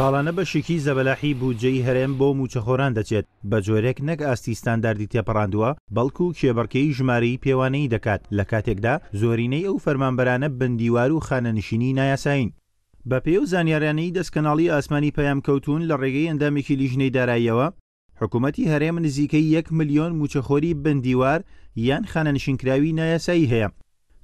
ساڵانە بەشێکی زەبەلاحی بودجەی هەرێم بۆ موچەخۆران دەچێت بە جۆرێک نەک ئاستیستانداردی تێپەڕاندووە بەڵکو و کێبڕکەی ژماری پێوانەی دەکات لە کاتێکدا زۆرینەی ئەو فەرمانبەرانە بندیوار و خانەنشینی نایاساین بە پێ و زانیاریانەی دەستکەناڵی ئاسمانی پەیام کەوتون لە ڕێگەی ئەندامێکی لیژنەی داراییەوە حکوومەتتی هەرێم نزیکەی 1 میلیۆن موچەخۆری بندیوار یان خانەنشینکراوی نایاسایی هەیە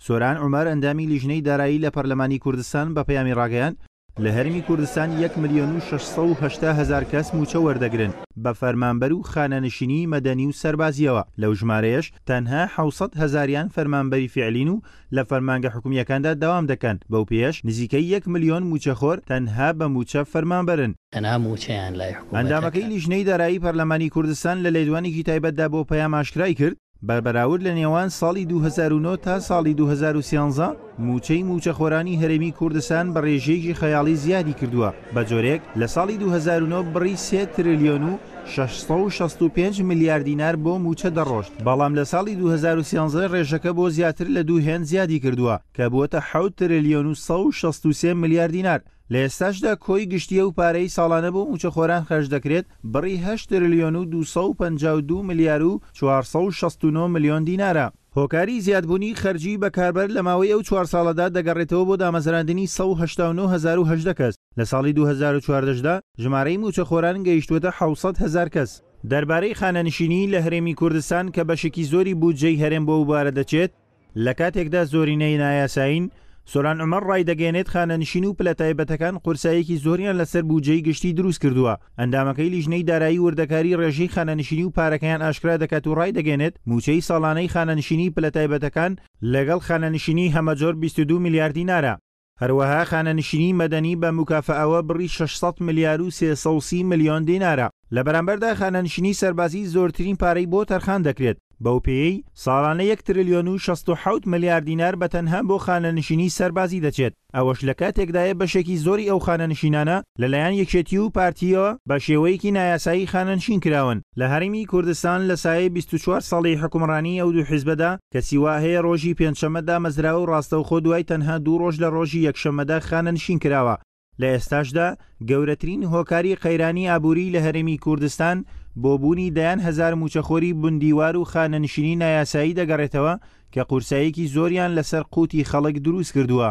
سۆران عمەر ئەندامی لیژنەی دارایی لە پەرلەمانی کوردستان بە پەیامی ڕاگەیان لە هەرمی کوردستان 1 میلیۆن و 600هزار کەس موچە وەردەگرن بە فەرمانبەر و خانەنشینی مەدەنی و سربازیەوە لەو ژمارەیەش تەنها 600 هزاریان فەرمانبەری فعلین و لە فەرمانگە حکومیەکاندا داوام دەکەن بەو پێش نزیکەی 1 میلیۆن موچەخۆر تەنها بە موچە فەرمانبەرن تەنها موچیان لای ئەندامەکەی لیژنەی دارایی پەرلەمانی کوردستان لە لێدوانێکی تایبەتدا بۆ پەیاماشکرای کرد بەربەراورد لە نێوان ساڵی 2009 تا ساڵی 2013 موچەی موچەخۆرانی هەرێمی کوردستان بە ڕێژێکی خەیاڵی زیادی کردووە بە جۆرێک لە ساڵی 2009 بڕی سێ تریلیۆن و 665 میلیارد دینار بۆ موچە دەڕۆشت بەڵام لە ساڵی 2013 ڕێژەکە بۆ زیاتر لە دوو هێن زیادی کردووە کە بووەتە 6 تریلیۆن و 163 میلیارد دینار لە ئێستاشدا کۆی گشتیە و پارەی ساڵانە بۆ موچەخۆران خەش دەکرێت بڕی 8 تریلیۆن و 252 میلیار و 469 میلیۆن دینارە هۆکاری زیادبوونی خەرجی بەکاربەر لە ماوەی ئەو چوار ساڵەدا دەگەڕێتەوە بۆ دامەزراندنی 1970 کەس لە ساڵی 2014دا ژمارەی موچەخۆران گەیشتوێتە 600 هزار کەس. دەربارەی خانەنشینی لە هەرێمی کوردستان کە بەشێکی زۆری بودجەی هەرێم بۆ وبارە دەچێت لە کاتێکدا زۆرینەی نایاسایین سۆران ئەمە ڕای دەگەێنێت خانەنشین و پلەتایبەتەکان قورسایەکی زۆریان لەسەر بوجەی گشتی دروست کردووە ئەندامەکەی لیژنەی دارایی وردەکاری ڕێژەی خانەنشینی و پارەکەیان ئاشکرا دەکات و ڕای دەگەێنێت موچەی ساڵانەی خانەنشینی پلەتایبەتەکان لەگەڵ خانەنشینی هەمەجۆر 22 میلیاردی نارە هەروەها خانەنشینی مەدەنی بە مکافەوە بڕی 600 میلیار و 330 میلیۆن دینارە لە بەرامبەردا خانەنشینی سەربازی زۆرترین پارەی بۆ تەرخان دەکرێت بەو پێی ساڵانە 1 تریلیۆن و 16 ملیارد دینار بە تەنها بۆ خانەنشینی سەربازی دەچێت ئەوەش لە کاتێکدایە بەشێکی زۆری ئەو خانەنشینانە لەلایەن یەکێتی و پارتیەوە بە شێوەیەکی نایاسایی خانەنشین کراون لە هەرمی کوردستان لە سایە 24 ساڵی حکومڕانی ئەو دوو حیزبەدا کەسیوا هەیە ڕۆژی پێنجشەمەدا مەزرا و ڕاستە و خۆ دوای تەنها دوو ڕۆژ لە ڕۆژی یەکشەمەدا خانەنشین کراوە لە ئێستاشدا گەورەترین هۆکاری قەیرانی ئابووری لە هەرێمی کوردستان بۆ بوونی دایان هزار موچەخۆری بندیوار و خانەنشینی نایاسایی دەگەڕێتەوە کە قورسایەکی زۆریان لەسەر قوتی خەڵک دروست کردووە